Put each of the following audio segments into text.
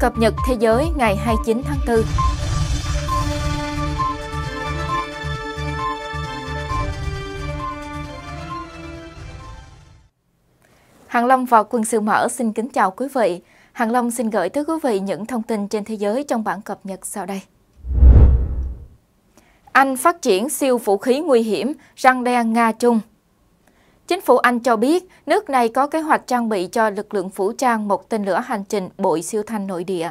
Cập nhật thế giới ngày 29 tháng 4. Hàng Long và Quân sự mở xin kính chào quý vị. Hàng Long xin gửi tới quý vị những thông tin trên thế giới trong bản cập nhật sau đây. Anh phát triển siêu vũ khí nguy hiểm, răng đe Nga-Trung – Chính phủ Anh cho biết nước này có kế hoạch trang bị cho lực lượng vũ trang một tên lửa hành trình bội siêu thanh nội địa.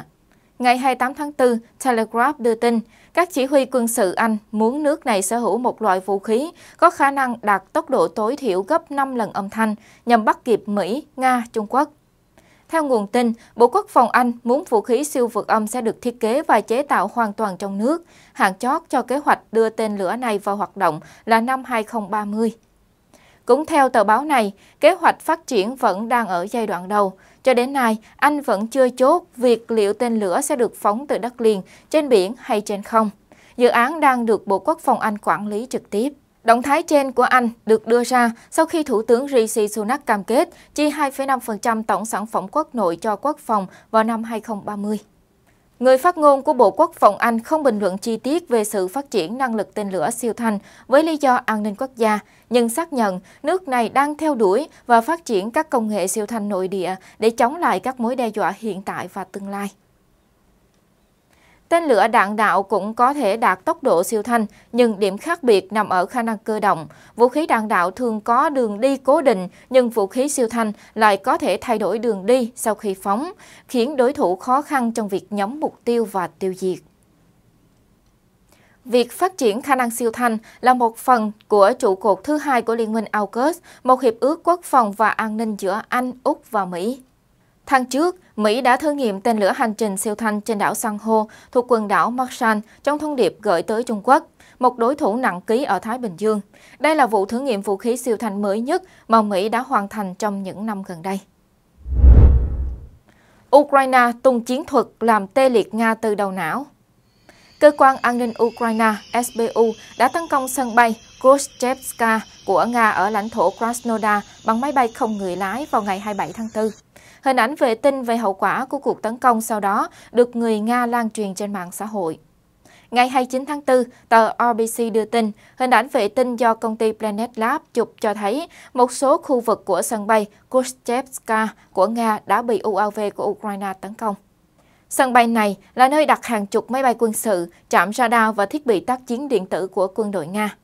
Ngày 28 tháng 4, Telegraph đưa tin các chỉ huy quân sự Anh muốn nước này sở hữu một loại vũ khí có khả năng đạt tốc độ tối thiểu gấp 5 lần âm thanh nhằm bắt kịp Mỹ, Nga, Trung Quốc. Theo nguồn tin, Bộ Quốc phòng Anh muốn vũ khí siêu vượt âm sẽ được thiết kế và chế tạo hoàn toàn trong nước. Hạn chót cho kế hoạch đưa tên lửa này vào hoạt động là năm 2030. Cũng theo tờ báo này, kế hoạch phát triển vẫn đang ở giai đoạn đầu. Cho đến nay, Anh vẫn chưa chốt việc liệu tên lửa sẽ được phóng từ đất liền, trên biển hay trên không. Dự án đang được Bộ Quốc phòng Anh quản lý trực tiếp. Động thái trên của Anh được đưa ra sau khi Thủ tướng Rishi Sunak cam kết chi 2,5% tổng sản phẩm quốc nội cho quốc phòng vào năm 2030. Người phát ngôn của Bộ Quốc phòng Anh không bình luận chi tiết về sự phát triển năng lực tên lửa siêu thanh với lý do an ninh quốc gia, nhưng xác nhận nước này đang theo đuổi và phát triển các công nghệ siêu thanh nội địa để chống lại các mối đe dọa hiện tại và tương lai. Tên lửa đạn đạo cũng có thể đạt tốc độ siêu thanh, nhưng điểm khác biệt nằm ở khả năng cơ động. Vũ khí đạn đạo thường có đường đi cố định, nhưng vũ khí siêu thanh lại có thể thay đổi đường đi sau khi phóng, khiến đối thủ khó khăn trong việc nhắm mục tiêu và tiêu diệt. Việc phát triển khả năng siêu thanh là một phần của trụ cột thứ hai của Liên minh AUKUS, một hiệp ước quốc phòng và an ninh giữa Anh, Úc và Mỹ. Tháng trước, Mỹ đã thử nghiệm tên lửa hành trình siêu thanh trên đảo San Hô thuộc quần đảo Marshall trong thông điệp gửi tới Trung Quốc, một đối thủ nặng ký ở Thái Bình Dương. Đây là vụ thử nghiệm vũ khí siêu thanh mới nhất mà Mỹ đã hoàn thành trong những năm gần đây. Ukraine tung chiến thuật làm tê liệt Nga từ đầu não. Cơ quan an ninh Ukraine SBU đã tấn công sân bay Khrushchevska của Nga ở lãnh thổ Krasnodar bằng máy bay không người lái vào ngày 27 tháng 4. Hình ảnh vệ tinh về hậu quả của cuộc tấn công sau đó được người Nga lan truyền trên mạng xã hội. Ngày 29 tháng 4, tờ RBC đưa tin, hình ảnh vệ tinh do công ty Planet Lab chụp cho thấy một số khu vực của sân bay Kushchevska của Nga đã bị UAV của Ukraine tấn công. Sân bay này là nơi đặt hàng chục máy bay quân sự, trạm radar và thiết bị tác chiến điện tử của quân đội Nga.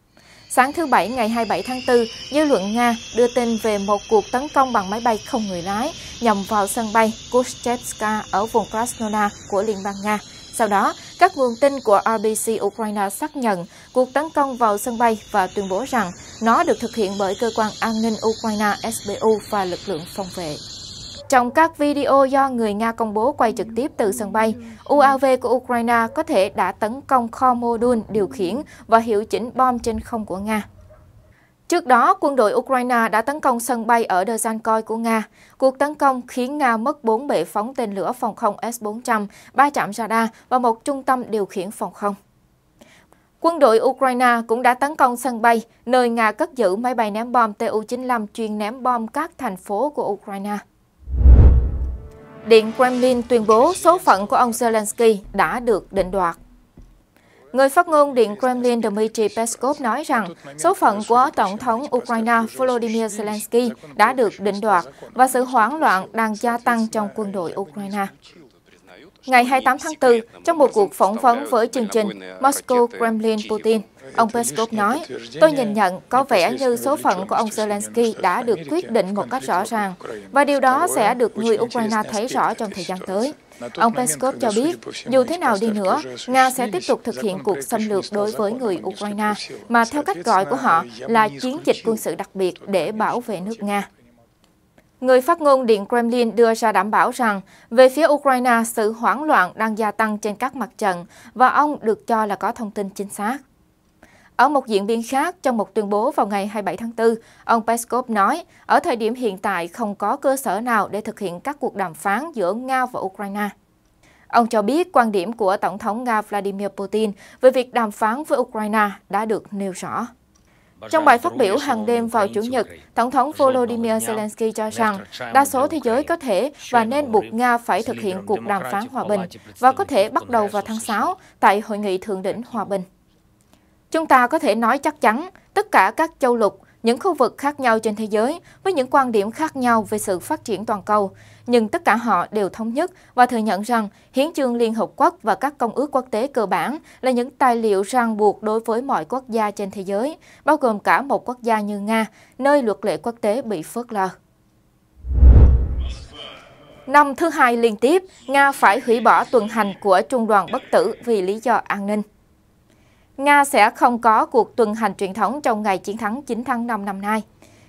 Sáng thứ Bảy ngày 27 tháng 4, dư luận Nga đưa tin về một cuộc tấn công bằng máy bay không người lái nhằm vào sân bay Kushchevska ở vùng Krasnodar của Liên bang Nga. Sau đó, các nguồn tin của RBC Ukraine xác nhận cuộc tấn công vào sân bay và tuyên bố rằng nó được thực hiện bởi cơ quan an ninh Ukraine SBU và lực lượng phòng vệ. Trong các video do người Nga công bố quay trực tiếp từ sân bay, UAV của Ukraine có thể đã tấn công kho mô đun điều khiển và hiệu chỉnh bom trên không của Nga. Trước đó, quân đội Ukraine đã tấn công sân bay ở Dzhankoy của Nga. Cuộc tấn công khiến Nga mất 4 bệ phóng tên lửa phòng không S-400, 3 trạm radar và một trung tâm điều khiển phòng không. Quân đội Ukraine cũng đã tấn công sân bay, nơi Nga cất giữ máy bay ném bom Tu-95 chuyên ném bom các thành phố của Ukraine. Điện Kremlin tuyên bố số phận của ông Zelensky đã được định đoạt. Người phát ngôn Điện Kremlin Dmitry Peskov nói rằng số phận của Tổng thống Ukraine Volodymyr Zelensky đã được định đoạt và sự hoảng loạn đang gia tăng trong quân đội Ukraine. Ngày 28 tháng 4, trong một cuộc phỏng vấn với chương trình Moscow Kremlin Putin Ông Peskov nói, tôi nhìn nhận có vẻ như số phận của ông Zelensky đã được quyết định một cách rõ ràng, và điều đó sẽ được người Ukraine thấy rõ trong thời gian tới. Ông Peskov cho biết, dù thế nào đi nữa, Nga sẽ tiếp tục thực hiện cuộc xâm lược đối với người Ukraine, mà theo cách gọi của họ là chiến dịch quân sự đặc biệt để bảo vệ nước Nga. Người phát ngôn Điện Kremlin đưa ra đảm bảo rằng về phía Ukraine sự hoảng loạn đang gia tăng trên các mặt trận và ông được cho là có thông tin chính xác. Ở một diễn biến khác, trong một tuyên bố vào ngày 27 tháng 4, ông Peskov nói, ở thời điểm hiện tại không có cơ sở nào để thực hiện các cuộc đàm phán giữa Nga và Ukraine. Ông cho biết quan điểm của Tổng thống Nga Vladimir Putin về việc đàm phán với Ukraine đã được nêu rõ. Trong bài phát biểu hàng đêm vào Chủ nhật, Tổng thống Volodymyr Zelensky cho rằng đa số thế giới có thể và nên buộc Nga phải thực hiện cuộc đàm phán hòa bình và có thể bắt đầu vào tháng 6 tại Hội nghị Thượng đỉnh Hòa bình. Chúng ta có thể nói chắc chắn tất cả các châu lục, những khu vực khác nhau trên thế giới với những quan điểm khác nhau về sự phát triển toàn cầu, nhưng tất cả họ đều thống nhất và thừa nhận rằng hiến chương Liên Hợp Quốc và các công ước quốc tế cơ bản là những tài liệu ràng buộc đối với mọi quốc gia trên thế giới, bao gồm cả một quốc gia như Nga, nơi luật lệ quốc tế bị phớt lờ. Năm thứ hai liên tiếp, Nga phải hủy bỏ tuần hành của Trung đoàn Bất Tử vì lý do an ninh. Nga sẽ không có cuộc tuần hành truyền thống trong ngày chiến thắng 9 tháng 5 năm nay.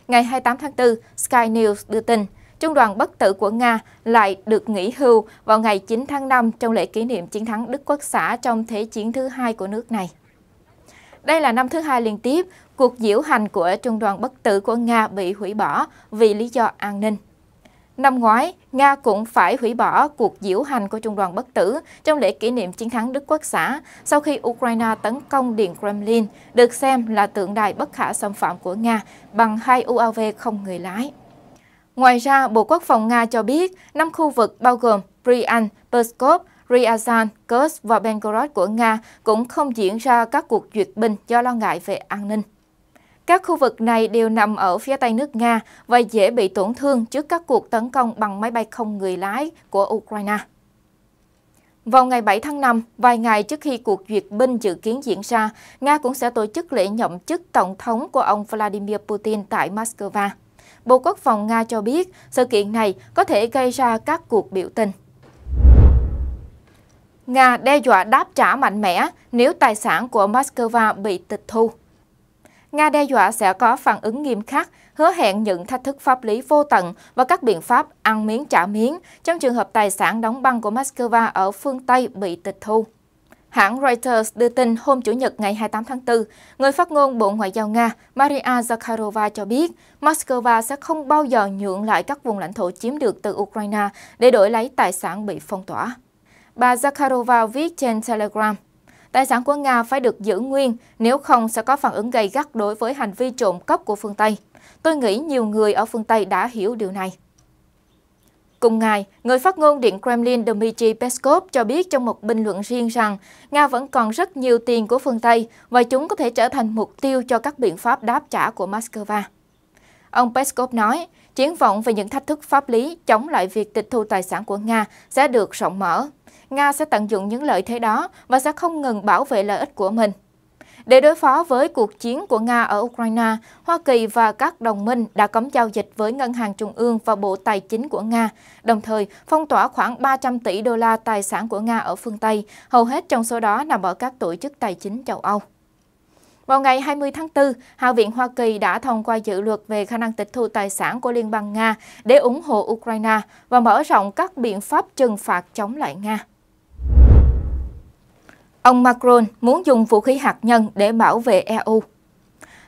Ngày 28 tháng 4, Sky News đưa tin, Trung đoàn bất tử của Nga lại được nghỉ hưu vào ngày 9 tháng 5 trong lễ kỷ niệm chiến thắng Đức Quốc xã trong Thế chiến thứ hai của nước này. Đây là năm thứ hai liên tiếp, cuộc diễu hành của Trung đoàn bất tử của Nga bị hủy bỏ vì lý do an ninh. Năm ngoái, Nga cũng phải hủy bỏ cuộc diễu hành của Trung đoàn Bất Tử trong lễ kỷ niệm chiến thắng Đức Quốc xã sau khi Ukraine tấn công Điện Kremlin, được xem là tượng đài bất khả xâm phạm của Nga bằng hai UAV không người lái. Ngoài ra, Bộ Quốc phòng Nga cho biết, năm khu vực bao gồm Bryansk, Pskov, Ryazan, Kursk và Belgorod của Nga cũng không diễn ra các cuộc duyệt binh do lo ngại về an ninh. Các khu vực này đều nằm ở phía tây nước Nga và dễ bị tổn thương trước các cuộc tấn công bằng máy bay không người lái của Ukraine. Vào ngày 7 tháng 5, vài ngày trước khi cuộc duyệt binh dự kiến diễn ra, Nga cũng sẽ tổ chức lễ nhậm chức tổng thống của ông Vladimir Putin tại Moscow. Bộ Quốc phòng Nga cho biết sự kiện này có thể gây ra các cuộc biểu tình. Nga đe dọa đáp trả mạnh mẽ nếu tài sản của Moscow bị tịch thu. Nga đe dọa sẽ có phản ứng nghiêm khắc, hứa hẹn những thách thức pháp lý vô tận và các biện pháp ăn miếng trả miếng trong trường hợp tài sản đóng băng của Moscow ở phương Tây bị tịch thu. Hãng Reuters đưa tin hôm Chủ nhật ngày 28 tháng 4, người phát ngôn Bộ Ngoại giao Nga Maria Zakharova cho biết Moscow sẽ không bao giờ nhượng lại các vùng lãnh thổ chiếm được từ Ukraine để đổi lấy tài sản bị phong tỏa. Bà Zakharova viết trên Telegram, tài sản của Nga phải được giữ nguyên, nếu không sẽ có phản ứng gay gắt đối với hành vi trộm cắp của phương Tây. Tôi nghĩ nhiều người ở phương Tây đã hiểu điều này. Cùng ngày, người phát ngôn Điện Kremlin Dmitry Peskov cho biết trong một bình luận riêng rằng Nga vẫn còn rất nhiều tiền của phương Tây và chúng có thể trở thành mục tiêu cho các biện pháp đáp trả của Moscow. Ông Peskov nói, triển vọng về những thách thức pháp lý chống lại việc tịch thu tài sản của Nga sẽ được rộng mở. Nga sẽ tận dụng những lợi thế đó và sẽ không ngừng bảo vệ lợi ích của mình. Để đối phó với cuộc chiến của Nga ở Ukraine, Hoa Kỳ và các đồng minh đã cấm giao dịch với Ngân hàng Trung ương và Bộ Tài chính của Nga, đồng thời phong tỏa khoảng 300 tỷ đô la tài sản của Nga ở phương Tây, hầu hết trong số đó nằm ở các tổ chức tài chính châu Âu. Vào ngày 20 tháng 4, Hạ viện Hoa Kỳ đã thông qua dự luật về khả năng tịch thu tài sản của Liên bang Nga để ủng hộ Ukraine và mở rộng các biện pháp trừng phạt chống lại Nga. Ông Macron muốn dùng vũ khí hạt nhân để bảo vệ EU.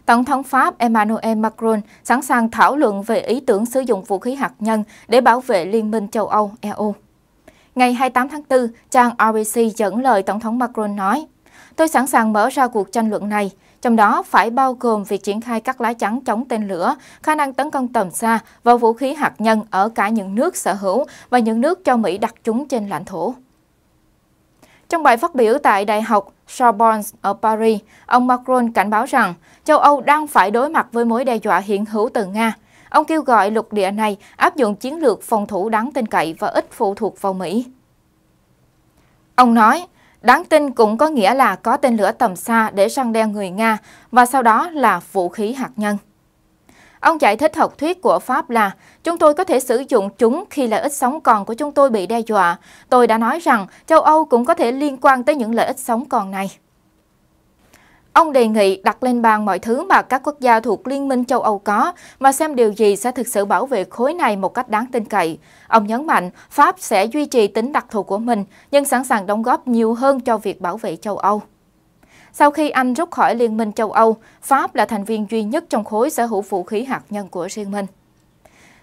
Tổng thống Pháp Emmanuel Macron sẵn sàng thảo luận về ý tưởng sử dụng vũ khí hạt nhân để bảo vệ Liên minh châu Âu EU. Ngày 28 tháng 4, trang RBC dẫn lời Tổng thống Macron nói, Tôi sẵn sàng mở ra cuộc tranh luận này, trong đó phải bao gồm việc triển khai các lá chắn chống tên lửa, khả năng tấn công tầm xa và vũ khí hạt nhân ở cả những nước sở hữu và những nước cho Mỹ đặt chúng trên lãnh thổ. Trong bài phát biểu tại Đại học Sorbonne ở Paris, ông Macron cảnh báo rằng châu Âu đang phải đối mặt với mối đe dọa hiện hữu từ Nga. Ông kêu gọi lục địa này áp dụng chiến lược phòng thủ đáng tin cậy và ít phụ thuộc vào Mỹ. Ông nói, đáng tin cũng có nghĩa là có tên lửa tầm xa để săn đe người Nga và sau đó là vũ khí hạt nhân. Ông giải thích học thuyết của Pháp là chúng tôi có thể sử dụng chúng khi lợi ích sống còn của chúng tôi bị đe dọa. Tôi đã nói rằng châu Âu cũng có thể liên quan tới những lợi ích sống còn này. Ông đề nghị đặt lên bàn mọi thứ mà các quốc gia thuộc Liên minh châu Âu có, và xem điều gì sẽ thực sự bảo vệ khối này một cách đáng tin cậy. Ông nhấn mạnh Pháp sẽ duy trì tính đặc thù của mình, nhưng sẵn sàng đóng góp nhiều hơn cho việc bảo vệ châu Âu. Sau khi Anh rút khỏi Liên minh châu Âu, Pháp là thành viên duy nhất trong khối sở hữu vũ khí hạt nhân của riêng mình.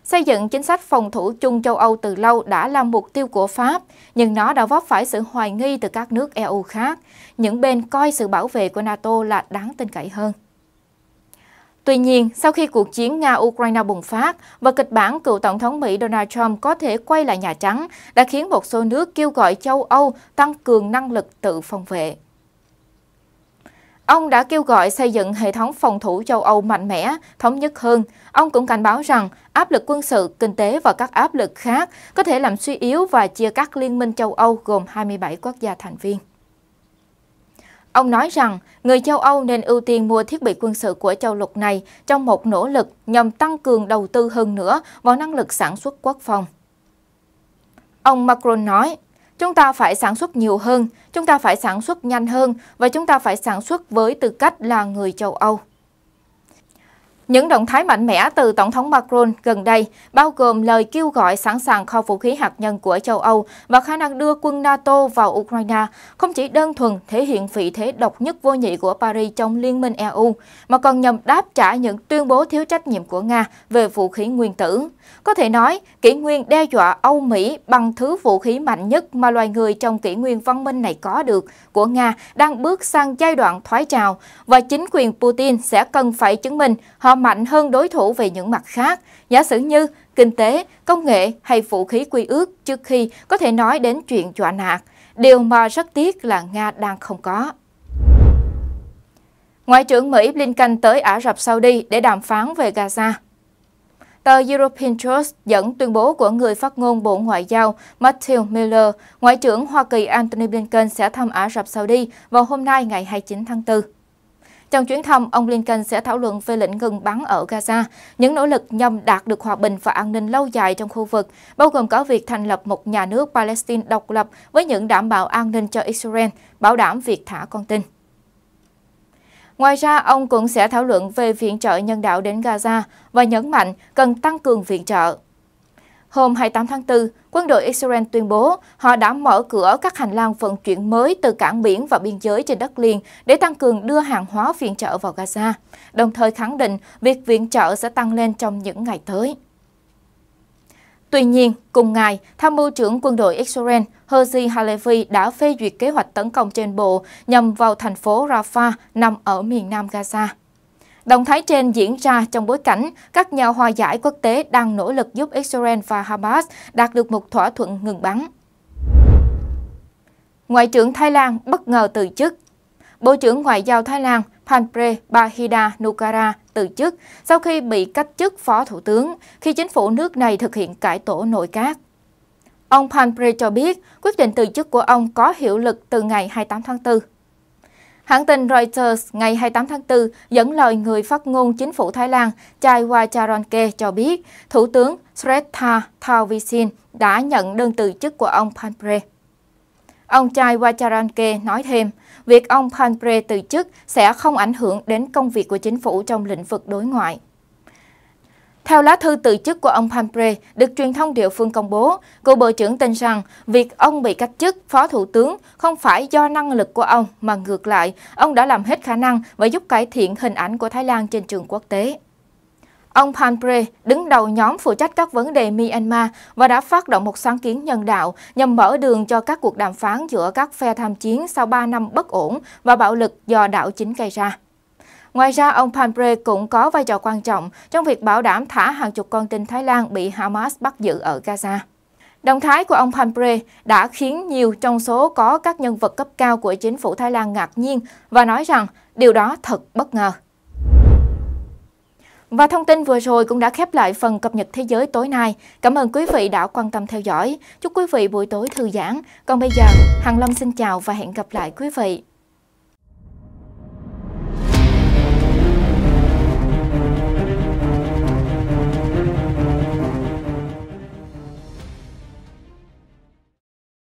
Xây dựng chính sách phòng thủ chung châu Âu từ lâu đã là mục tiêu của Pháp, nhưng nó đã vấp phải sự hoài nghi từ các nước EU khác. Những bên coi sự bảo vệ của NATO là đáng tin cậy hơn. Tuy nhiên, sau khi cuộc chiến Nga-Ukraine bùng phát và kịch bản cựu Tổng thống Mỹ Donald Trump có thể quay lại Nhà Trắng đã khiến một số nước kêu gọi châu Âu tăng cường năng lực tự phòng vệ. Ông đã kêu gọi xây dựng hệ thống phòng thủ châu Âu mạnh mẽ, thống nhất hơn. Ông cũng cảnh báo rằng áp lực quân sự, kinh tế và các áp lực khác có thể làm suy yếu và chia cắt Liên minh châu Âu gồm 27 quốc gia thành viên. Ông nói rằng người châu Âu nên ưu tiên mua thiết bị quân sự của châu lục này trong một nỗ lực nhằm tăng cường đầu tư hơn nữa vào năng lực sản xuất quốc phòng. Ông Macron nói, Chúng ta phải sản xuất nhiều hơn, chúng ta phải sản xuất nhanh hơn và chúng ta phải sản xuất với tư cách là người châu Âu. Những động thái mạnh mẽ từ Tổng thống Macron gần đây bao gồm lời kêu gọi sẵn sàng kho vũ khí hạt nhân của châu Âu và khả năng đưa quân NATO vào Ukraine không chỉ đơn thuần thể hiện vị thế độc nhất vô nhị của Paris trong Liên minh EU, mà còn nhằm đáp trả những tuyên bố thiếu trách nhiệm của Nga về vũ khí nguyên tử. Có thể nói, kỷ nguyên đe dọa Âu Mỹ bằng thứ vũ khí mạnh nhất mà loài người trong kỷ nguyên văn minh này có được của Nga đang bước sang giai đoạn thoái trào và chính quyền Putin sẽ cần phải chứng minh họ mạnh hơn đối thủ về những mặt khác, giả sử như kinh tế, công nghệ hay vũ khí quy ước trước khi có thể nói đến chuyện dọa nạt, điều mà rất tiếc là Nga đang không có. Ngoại trưởng Mỹ Blinken tới Ả Rập Saudi để đàm phán về Gaza. Tờ European Trust dẫn tuyên bố của người phát ngôn Bộ Ngoại giao Matthew Miller, Ngoại trưởng Hoa Kỳ Antony Blinken sẽ thăm Ả Rập Saudi vào hôm nay ngày 29 tháng 4. Trong chuyến thăm, ông Lincoln sẽ thảo luận về lệnh ngừng bắn ở Gaza, những nỗ lực nhằm đạt được hòa bình và an ninh lâu dài trong khu vực, bao gồm có việc thành lập một nhà nước Palestine độc lập với những đảm bảo an ninh cho Israel, bảo đảm việc thả con tin. Ngoài ra, ông cũng sẽ thảo luận về viện trợ nhân đạo đến Gaza và nhấn mạnh cần tăng cường viện trợ. Hôm 28 tháng 4, quân đội Israel tuyên bố họ đã mở cửa các hành lang vận chuyển mới từ cảng biển và biên giới trên đất liền để tăng cường đưa hàng hóa viện trợ vào Gaza, đồng thời khẳng định việc viện trợ sẽ tăng lên trong những ngày tới. Tuy nhiên, cùng ngày, Tham mưu trưởng quân đội Israel Herzi Halevi đã phê duyệt kế hoạch tấn công trên bộ nhằm vào thành phố Rafah nằm ở miền nam Gaza. Động thái trên diễn ra trong bối cảnh các nhà hòa giải quốc tế đang nỗ lực giúp Israel và Hamas đạt được một thỏa thuận ngừng bắn. Ngoại trưởng Thái Lan bất ngờ từ chức Bộ trưởng Ngoại giao Thái Lan Panpre Bahida Nukara từ chức sau khi bị cách chức phó thủ tướng khi chính phủ nước này thực hiện cải tổ nội các. Ông Panpre cho biết quyết định từ chức của ông có hiệu lực từ ngày 28 tháng 4. Hãng tin Reuters ngày 28 tháng 4 dẫn lời người phát ngôn chính phủ Thái Lan Chai Wacharonke cho biết Thủ tướng Srettha Thavisin đã nhận đơn từ chức của ông Panpre. Ông Chai Wacharanke nói thêm, việc ông Panpre từ chức sẽ không ảnh hưởng đến công việc của chính phủ trong lĩnh vực đối ngoại. Theo lá thư từ chức của ông Pampre, được truyền thông địa phương công bố, cựu Bộ trưởng tin rằng việc ông bị cách chức Phó Thủ tướng không phải do năng lực của ông, mà ngược lại, ông đã làm hết khả năng và giúp cải thiện hình ảnh của Thái Lan trên trường quốc tế. Ông Panpre đứng đầu nhóm phụ trách các vấn đề Myanmar và đã phát động một sáng kiến nhân đạo nhằm mở đường cho các cuộc đàm phán giữa các phe tham chiến sau 3 năm bất ổn và bạo lực do đảo chính gây ra. Ngoài ra, ông Pampre cũng có vai trò quan trọng trong việc bảo đảm thả hàng chục con tin Thái Lan bị Hamas bắt giữ ở Gaza. Động thái của ông Pampre đã khiến nhiều trong số có các nhân vật cấp cao của chính phủ Thái Lan ngạc nhiên và nói rằng điều đó thật bất ngờ. Và thông tin vừa rồi cũng đã khép lại phần cập nhật thế giới tối nay. Cảm ơn quý vị đã quan tâm theo dõi. Chúc quý vị buổi tối thư giãn. Còn bây giờ, Hằng Lâm xin chào và hẹn gặp lại quý vị.